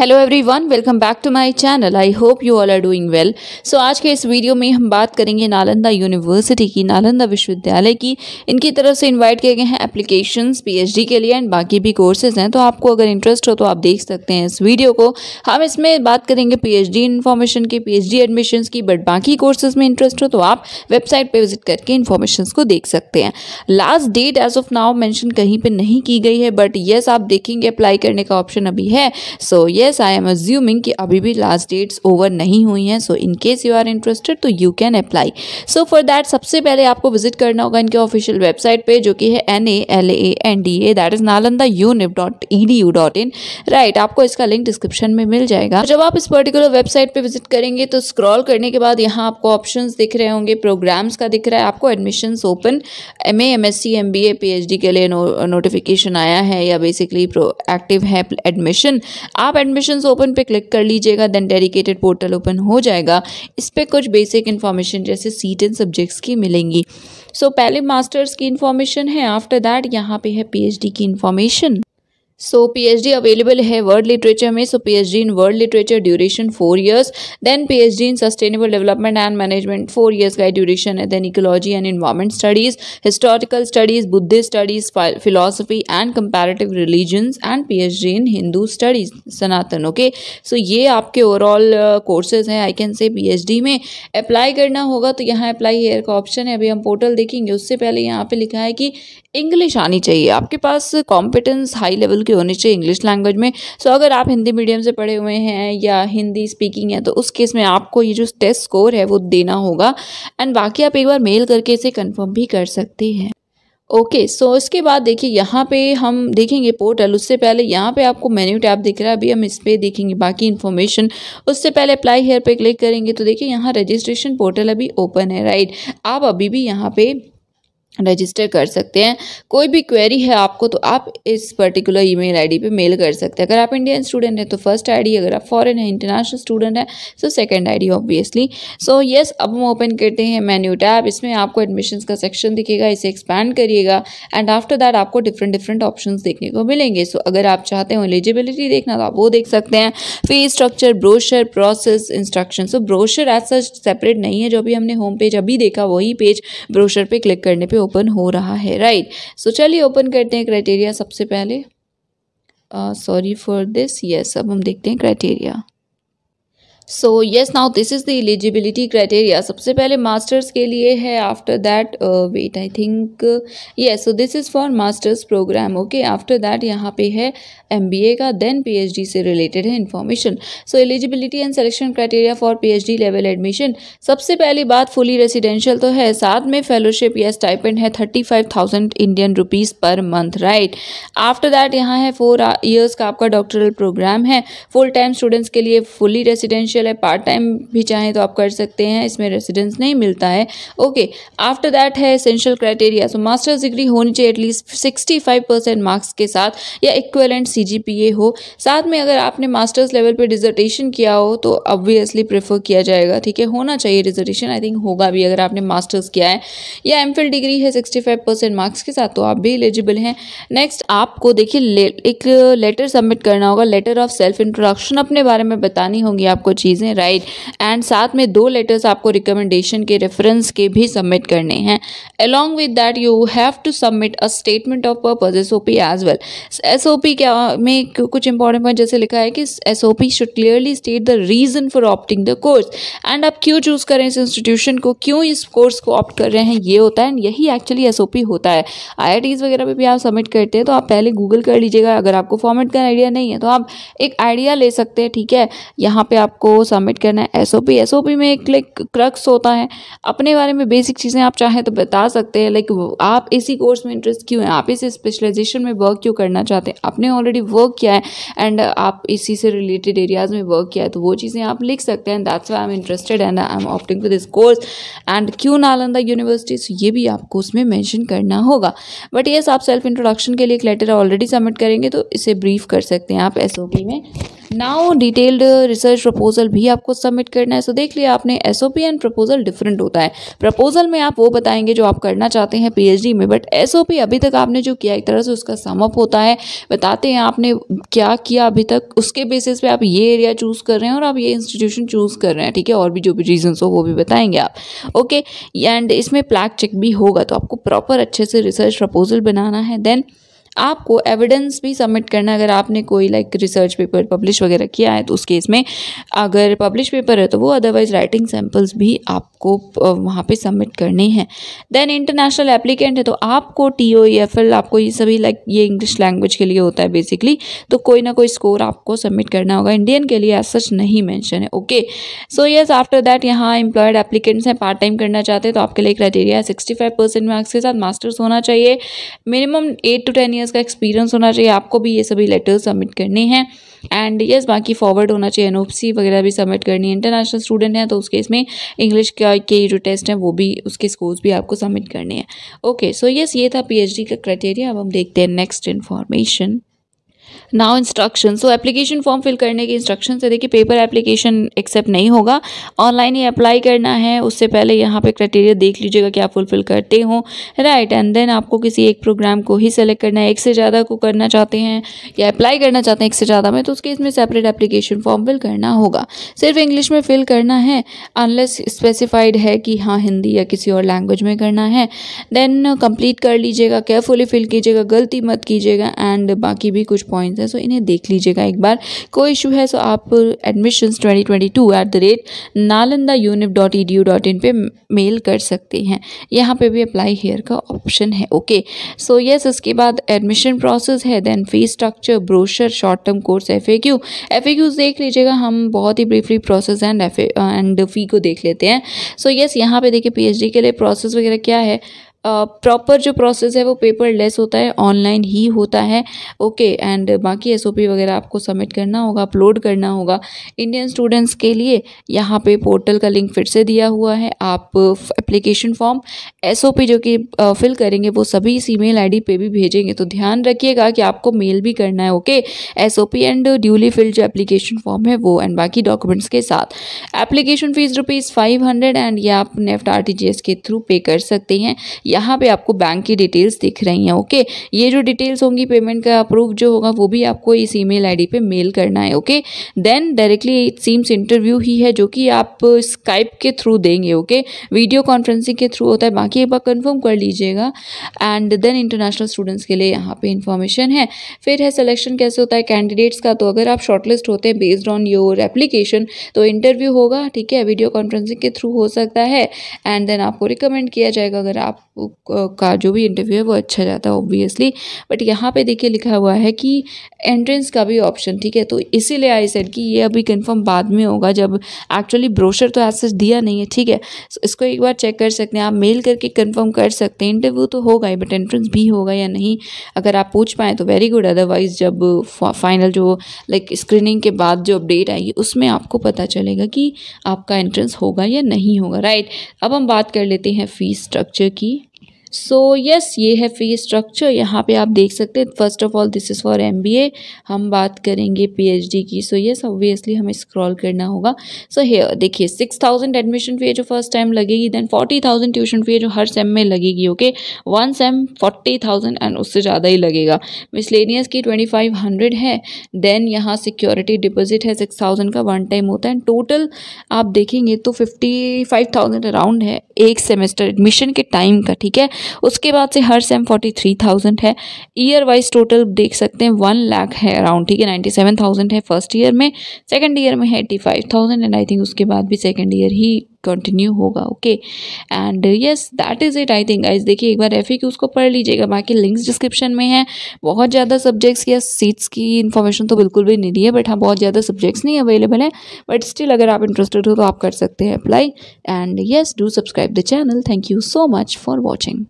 hello everyone welcome back to my channel I hope you all are doing well so आज के इस video में हम बात करेंगे नालंदा यूनिवर्सिटी की नालंदा विश्वविद्यालय की इनकी तरफ से इनवाइट किए गए हैं एप्लीकेशंस पीएचडी के लिए एंड बाकी भी कोर्सेज हैं तो आपको अगर इंटरेस्ट हो तो आप देख सकते हैं इस वीडियो को हम इसमें बात करेंगे पी एच डी इन्फॉर्मेशन की पी एच डी की बट बाकी कोर्सेज में इंटरेस्ट हो तो आप वेबसाइट पर विजिट करके इन्फॉर्मेशन को देख सकते हैं last date as of now mention कहीं पर नहीं की गई है बट येस आप देखेंगे अप्लाई करने का ऑप्शन अभी है सो so, ये yes, yes I am assuming कि अभी भी लास्ट डेट्स ओवर नहीं हुई हैं so in case you are interested तो you can apply so for that सबसे पहले आपको विजिट करना होगा इनके ऑफिशियल वेबसाइट पे जो कि है N A L A N D A that is Nalanda univ dot E D U dot in right आपको इसका लिंक डिस्क्रिप्शन में मिल जाएगा जब आप इस पर्टिकुलर वेबसाइट पे विजिट करेंगे तो स्क्रॉल करने के बाद यहाँ आपको ऑप्शन दिख रहे होंगे प्रोग्राम्स का दिख रहा है आपको admission open M A M S C M B A P H D के लिए नोटिफिकेशन आया है या बेसिकली एक्टिव है एडमिशन आप एडमिशन एडमिशन ओपन पे क्लिक कर लीजिएगा देन डेडिकेटेड पोर्टल ओपन हो जाएगा इस पर कुछ बेसिक इन्फॉर्मेशन जैसे सीट एंड सब्जेक्ट्स की मिलेंगी सो so, पहले मास्टर्स की इन्फॉर्मेशन है आफ्टर दैट यहाँ पे है पीएचडी की इन्फॉर्मेशन सो डी अवेलेबल है वर्ल्ड लिटरेचर में so D in world literature duration four years then D in sustainable development and management four years का ड्यूरेशन है then ecology and environment studies historical studies Buddhist studies philosophy and comparative religions and D in Hindu studies Sanatan okay so ये आपके overall courses uh, हैं I can say D में apply करना होगा तो यहाँ अप्लाई हेयर का ऑप्शन है अभी हम पोर्टल देखेंगे उससे पहले यहाँ पर लिखा है कि इंग्लिश आनी चाहिए आपके पास कॉम्पिटेंस हाई लेवल की होनी चाहिए इंग्लिश लैंग्वेज में सो so, अगर आप हिंदी मीडियम से पढ़े हुए हैं या हिंदी स्पीकिंग है तो उस केस में आपको ये जो टेस्ट स्कोर है वो देना होगा एंड बाकी आप एक बार मेल करके इसे कंफर्म भी कर सकते हैं ओके okay, सो so इसके बाद देखिए यहाँ पे हम देखेंगे पोर्टल उससे पहले यहाँ पे आपको मेन्यू टैब दिख रहा है अभी हम इस पर देखेंगे बाकी इन्फॉर्मेशन उससे पहले अप्लाई हेयर पे क्लिक करेंगे तो देखिए यहाँ रजिस्ट्रेशन पोर्टल अभी ओपन है राइट आप अभी भी यहाँ पे रजिस्टर कर सकते हैं कोई भी क्वेरी है आपको तो आप इस पर्टिकुलर ईमेल आईडी पे मेल कर सकते हैं अगर आप इंडियन स्टूडेंट हैं तो फर्स्ट आईडी अगर आप फॉरेन है इंटरनेशनल स्टूडेंट है तो second ID obviously so yes अब हम ओपन करते हैं मेन्यू टैब इसमें आपको एडमिशन्स का सेक्शन दिखेगा इसे एक्सपैंड करिएगा एंड आफ्टर दैट आपको डिफरेंट डिफरेंट ऑप्शन देखने को मिलेंगे सो so, अगर आप चाहते हो एलिजिबिलिटी देखना तो आप वो देख सकते हैं fee structure brochure process instruction so brochure as such separate नहीं है जो भी हमने होम पेज अभी देखा वही पेज ब्रोशर पर क्लिक करने पर ओपन हो रहा है राइट सो चलिए ओपन करते हैं क्राइटेरिया सबसे पहले सॉरी फॉर दिस यस अब हम देखते हैं criteria so yes now this is the eligibility criteria सबसे पहले मास्टर्स के लिए है after that wait I think yes so this is for masters program okay after that यहाँ पे है एम बी ए का देन पी एच डी से रिलेटेड है information so eligibility and selection criteria for P H D level admission सबसे पहली बात fully residential तो है साथ में फेलोशिप या स्टाइपेंड है thirty five thousand Indian rupees per month right after that यहाँ है फोर ईयर्स uh, का आपका डॉक्टरल प्रोग्राम है फुल टाइम स्टूडेंट्स के लिए फुली रेसिडेंशियल ऑफिशियल है पार्ट टाइम भी चाहें तो आप कर सकते हैं इसमें रेसिडेंस नहीं मिलता है ओके आफ्टर दैट है essential criteria so masters degree होनी चाहिए at least sixty five percent marks के साथ या equivalent C G P A हो साथ में अगर आपने मास्टर्स लेवल पर डिजर्टेशन किया हो तो ऑब्वियसली प्रेफर किया जाएगा ठीक है होना चाहिए डिजर्टेशन आई थिंक होगा भी अगर आपने मास्टर्स किया है या एम डिग्री है सिक्सटी फाइव परसेंट मार्क्स के साथ तो आप भी एलिजिबल हैं नेक्स्ट आपको देखिए ले, एक लेटर सबमिट करना होगा लेटर ऑफ सेल्फ इंट्रोडक्शन अपने बारे में बतानी होगी आपको चीज़ चीज़ें राइट एंड साथ में दो लेटर्स आपको रिकमेंडेशन के रेफरेंस के भी सबमिट करने हैं along with that you have to submit a statement of purpose S O P as well S O P क्या में कुछ इंपॉर्टेंट पॉइंट जैसे लिखा है कि S O P should clearly state the reason for opting the course and आप क्यों choose करें इस इंस्टीट्यूशन को क्यों इस कोर्स को ऑप्ट कर रहे हैं ये होता है एंड यही एक्चुअली एस ओ पी होता है आई आई टीज वगैरह पर भी आप सबमिट करते हैं तो आप पहले गूगल कर लीजिएगा अगर आपको फॉर्मेट का आइडिया नहीं है तो आप एक आइडिया ले सकते हैं ठीक है यहाँ पे आपको वो सबमिट करना है एसओपी एसओपी में एक लाइक क्रक्स होता है अपने बारे में बेसिक चीज़ें आप चाहें तो बता सकते हैं लाइक आप इसी कोर्स में इंटरेस्ट क्यों है आप इस स्पेशलाइजेशन में वर्क क्यों करना चाहते हैं आपने ऑलरेडी वर्क किया है एंड आप इसी से रिलेटेड एरियाज़ में वर्क किया है तो वो चीज़ें आप लिख सकते हैं that's why I am interested and I am opting for this course and क्यों नालंदा यूनिवर्सिटी तो ये भी आपको उसमें मैंशन करना होगा बट येस आप सेल्फ इंट्रोडक्शन के लिए एक लेटर ऑलरेडी सबमिट करेंगे तो इसे ब्रीफ कर सकते हैं आप एस में नाउ डिटेल्ड रिसर्च प्रपोजल भी आपको सबमिट करना है सो so, देख लिया आपने एस एंड प्रपोजल डिफरेंट होता है प्रपोजल में आप वो बताएंगे जो आप करना चाहते हैं डी में बट एस अभी तक आपने जो किया एक तरह से उसका समअप होता है बताते हैं आपने क्या किया अभी तक उसके बेसिस पे आप ये एरिया चूज़ कर रहे हैं और आप ये इंस्टीट्यूशन चूज़ कर रहे हैं ठीक है और भी जो भी रीजन्स हो वो भी बताएंगे आप ओके एंड इसमें प्लैक चेक भी होगा तो आपको प्रॉपर अच्छे से रिसर्च प्रपोजल बनाना है देन आपको एविडेंस भी सबमिट करना अगर आपने कोई लाइक रिसर्च पेपर पब्लिश वगैरह किया है तो उस केस में अगर पब्लिश पेपर है तो वो अदरवाइज राइटिंग सैम्पल्स भी आपको वहाँ पे सबमिट करने हैं देन इंटरनेशनल एप्लीकेंट है तो आपको टी ओ एफ एल आपको ये सभी लाइक ये इंग्लिश लैंग्वेज के लिए होता है बेसिकली तो कोई ना कोई स्कोर आपको सबमिट करना होगा इंडियन के लिए एज सच नहीं मैंशन है okay so yes after that यहाँ एम्प्लॉयड एप्लीकेंट्स हैं पार्ट टाइम करना चाहते हैं तो आपके लिए क्राइटेरिया है सिक्सटी फाइव परसेंट मार्क्स के साथ मास्टर्स होना चाहिए minimum eight to ten years का एक्सपीरियंस होना चाहिए आपको भी ये सभी लेटर्स सबमिट करने हैं एंड यस बाकी फॉरवर्ड होना चाहिए एनओपसी वगैरह भी सबमिट करनी है इंटरनेशनल स्टूडेंट हैं तो उसके इसमें इंग्लिश इंग्लिश के जो टेस्ट हैं वो भी उसके स्कोर्स भी आपको सबमिट करने हैं ओके सो यस ये था पीएचडी का क्राइटेरिया अब हम देखते हैं next information now instruction so application form fill करने के इंस्ट्रक्शन है देखिए पेपर एप्लीकेशन एक्सेप्ट नहीं होगा ऑनलाइन ही अप्लाई करना है उससे पहले यहाँ पे क्राइटेरिया देख लीजिएगा कि आप फुलफिल करते हो राइट एंड देन आपको किसी एक प्रोग्राम को ही सेलेक्ट करना है एक से ज़्यादा को करना चाहते हैं या अप्लाई करना चाहते हैं एक से ज़्यादा में तो उसके इसमें सेपरेट एप्लीकेशन फॉर्म फिल करना होगा सिर्फ इंग्लिश में फिल करना है अनलेस स्पेसिफाइड है कि हाँ हिंदी या किसी और लैंग्वेज में करना है देन कंप्लीट कर लीजिएगा केयरफुली फिल कीजिएगा गलती मत कीजिएगा एंड बाकी भी कुछ पॉइंट पॉइंट्स हैं सो इन्हें देख लीजिएगा एक बार कोई इशू है सो आप admissions twenty twenty two at the rate Nalanda univ dot E D U dot in पर मेल कर सकते हैं यहाँ पे भी अप्लाई हेयर का ऑप्शन है ओके सो यस इसके बाद एडमिशन प्रोसेस है then fees structure brochure short term course F A Q F A Qs देख लीजिएगा हम बहुत ही briefly process and F and fee को देख लेते हैं सो यस यहाँ पे देखिए डी के लिए प्रोसेस वगैरह क्या है प्रॉपर जो प्रोसेस है वो पेपर लेस होता है ऑनलाइन ही होता है ओके एंड बाकी एसओपी वगैरह आपको सबमिट करना होगा अपलोड करना होगा इंडियन स्टूडेंट्स के लिए यहाँ पे पोर्टल का लिंक फिर से दिया हुआ है आप एप्लीकेशन फॉर्म एसओपी जो कि फिल करेंगे वो सभी इस ईमेल आईडी पे भी भेजेंगे तो ध्यान रखिएगा कि आपको मेल भी करना है okay S and duly filled जो एप्लीकेशन फॉर्म है वो एंड बाकी डॉक्यूमेंट्स के साथ application fees rupees five hundred and ये आप नेफ्ट आर के थ्रू पे कर सकते हैं यहाँ पे आपको बैंक की डिटेल्स दिख रही हैं ओके ये जो डिटेल्स होंगी पेमेंट का अप्रूव जो होगा वो भी आपको इस ईमेल आईडी पे मेल करना है okay then directly seems interview ही है जो कि आप स्काइप के थ्रू देंगे ओके वीडियो कॉन्फ्रेंसिंग के थ्रू होता है बाकी एक बार कन्फर्म कर लीजिएगा एंड देन इंटरनेशनल स्टूडेंट्स के लिए यहाँ पर इन्फॉर्मेशन है फिर है सिलेक्शन कैसे होता है कैंडिडेट्स का तो अगर आप शॉर्टलिस्ट होते हैं बेस्ड ऑन योर एप्लीकेशन तो इंटरव्यू होगा ठीक है वीडियो कॉन्फ्रेंसिंग के थ्रू हो सकता है एंड देन आपको रिकमेंड किया जाएगा अगर आप का जो भी इंटरव्यू है वो अच्छा जाता है ऑब्वियसली बट यहाँ पे देखिए लिखा हुआ है कि एंट्रेंस का भी ऑप्शन ठीक है तो इसीलिए आई सेड कि ये अभी कंफर्म बाद में होगा जब एक्चुअली ब्रोशर तो एज दिया नहीं है ठीक है so, इसको एक बार चेक कर सकते हैं आप मेल करके कंफर्म कर सकते हैं इंटरव्यू तो होगा ही बट एंट्रेंस भी होगा या नहीं अगर आप पूछ पाएँ तो वेरी गुड अदरवाइज जब फाइनल जो लाइक like, स्क्रीनिंग के बाद जो अपडेट आएगी उसमें आपको पता चलेगा कि आपका एंट्रेंस होगा या नहीं होगा राइट अब हम बात कर लेते हैं फ़ीस स्ट्रक्चर की सो यस ये है फी स्ट्रक्चर यहाँ पे आप देख सकते हैं first of all this is for M हम बात करेंगे पीएचडी की सो यस ऑब्वियसली हमें स्क्रॉल करना होगा सो so, देखिए सिक्स थाउजेंड एडमिशन फ़ी है जो फर्स्ट टाइम लगेगी then forty thousand tuition fee है जो हर सेम में लगेगी okay one sem forty thousand and उससे ज़्यादा ही लगेगा मिसलेनियस की ट्वेंटी फाइव हंड्रेड है देन यहाँ सिक्योरिटी डिपोजिट है सिक्स थाउजेंड का वन टाइम होता है एंड टोटल आप देखेंगे तो फिफ्टी फाइव थाउजेंड अराउंड है एक सेमेस्टर एडमिशन के टाइम का ठीक है उसके बाद से हर सेम फोर्टी थ्री थाउजेंड है ईयर वाइज टोटल देख सकते हैं वन लाख है अराउंड ठीक है नाइन्टी सेवन थाउजेंड है फर्स्ट ईयर में सेकेंड ईयर में है eighty five thousand and I think उसके बाद भी सेकेंड ईयर ही कंटिन्यू होगा okay and yes that is it I think आइज देखिए एक बार एफ उसको पढ़ लीजिएगा बाकी लिंक्स डिस्क्रिप्शन में है बहुत ज़्यादा सब्जेक्ट्स या सीट्स की इन्फॉर्मेशन तो बिल्कुल भी नहीं दी है बट हाँ बहुत ज़्यादा सब्जेक्ट्स नहीं अवेलेबल है बट स्टिल अगर आप इंटरेस्टेड हो तो आप कर सकते हैं apply and yes do subscribe the channel thank you so much for watching